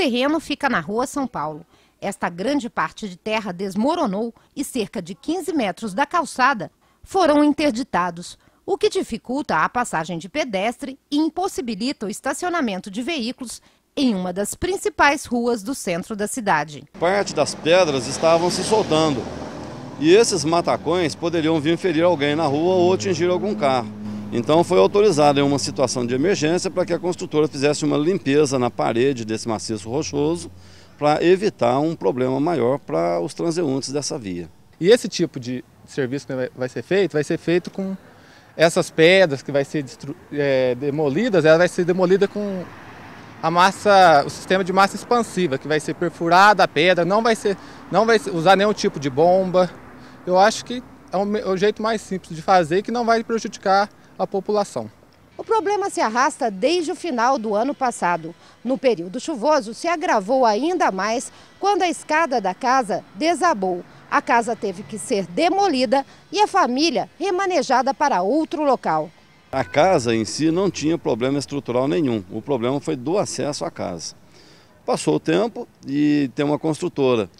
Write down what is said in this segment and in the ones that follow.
terreno fica na rua São Paulo. Esta grande parte de terra desmoronou e cerca de 15 metros da calçada foram interditados, o que dificulta a passagem de pedestre e impossibilita o estacionamento de veículos em uma das principais ruas do centro da cidade. Parte das pedras estavam se soltando e esses matacões poderiam vir ferir alguém na rua ou atingir algum carro. Então foi autorizada em uma situação de emergência para que a construtora fizesse uma limpeza na parede desse maciço rochoso para evitar um problema maior para os transeuntes dessa via. E esse tipo de serviço que vai ser feito, vai ser feito com essas pedras que vai ser é, demolidas, ela vai ser demolida com a massa, o sistema de massa expansiva, que vai ser perfurada a pedra, não vai, ser, não vai usar nenhum tipo de bomba. Eu acho que é o, é o jeito mais simples de fazer que não vai prejudicar a população. O problema se arrasta desde o final do ano passado. No período chuvoso, se agravou ainda mais quando a escada da casa desabou. A casa teve que ser demolida e a família remanejada para outro local. A casa em si não tinha problema estrutural nenhum, o problema foi do acesso à casa. Passou o tempo e tem uma construtora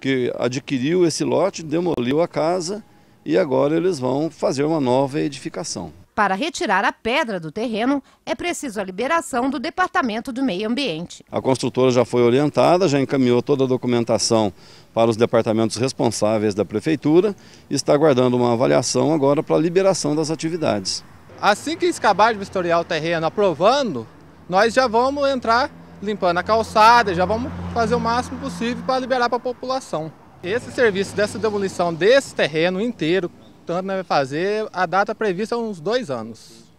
que adquiriu esse lote, demoliu a casa e agora eles vão fazer uma nova edificação. Para retirar a pedra do terreno, é preciso a liberação do Departamento do Meio Ambiente. A construtora já foi orientada, já encaminhou toda a documentação para os departamentos responsáveis da Prefeitura e está aguardando uma avaliação agora para a liberação das atividades. Assim que acabar de vistoriar o terreno aprovando, nós já vamos entrar limpando a calçada, já vamos fazer o máximo possível para liberar para a população. Esse serviço dessa demolição desse terreno inteiro, portanto, nós né? fazer a data prevista é uns dois anos.